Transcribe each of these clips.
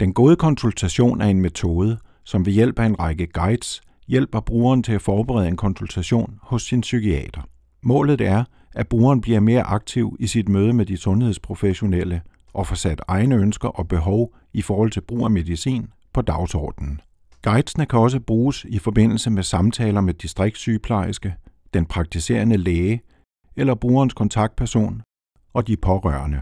Den gode konsultation er en metode, som ved hjælp af en række guides hjælper brugeren til at forberede en konsultation hos sin psykiater. Målet er, at brugeren bliver mere aktiv i sit møde med de sundhedsprofessionelle og får sat egne ønsker og behov i forhold til brug af medicin på dagsordenen. Guidesene kan også bruges i forbindelse med samtaler med distriktssygeplejerske, den praktiserende læge eller brugerens kontaktperson og de pårørende.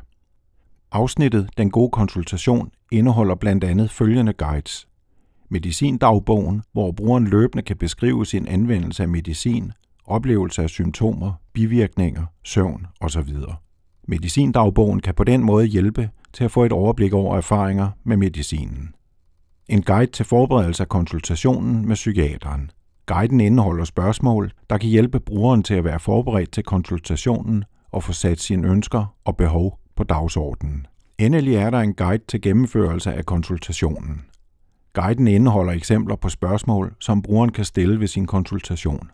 Afsnittet Den gode konsultation indeholder blandt andet følgende guides. Medicindagbogen, hvor brugeren løbende kan beskrive sin anvendelse af medicin, oplevelse af symptomer, bivirkninger, søvn osv. Medicindagbogen kan på den måde hjælpe til at få et overblik over erfaringer med medicinen. En guide til forberedelse af konsultationen med psykiateren. Guiden indeholder spørgsmål, der kan hjælpe brugeren til at være forberedt til konsultationen og få sat sine ønsker og behov på dagsordenen. Endelig er der en guide til gennemførelse af konsultationen. Guiden indeholder eksempler på spørgsmål, som brugeren kan stille ved sin konsultation.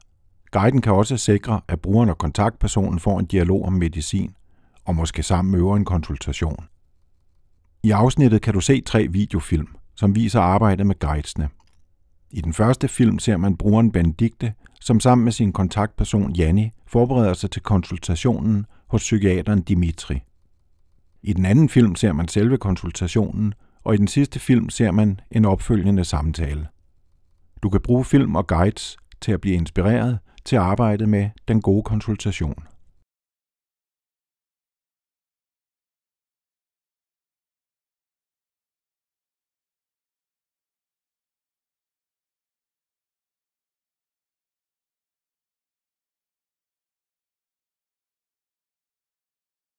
Guiden kan også sikre, at brugeren og kontaktpersonen får en dialog om medicin, og måske sammen øver en konsultation. I afsnittet kan du se tre videofilm, som viser arbejdet med guidesne. I den første film ser man brugeren Benedikte, som sammen med sin kontaktperson Janni forbereder sig til konsultationen hos psykiateren Dimitri. I den anden film ser man selve konsultationen, og i den sidste film ser man en opfølgende samtale. Du kan bruge film og guides til at blive inspireret til arbejdet med den gode konsultation.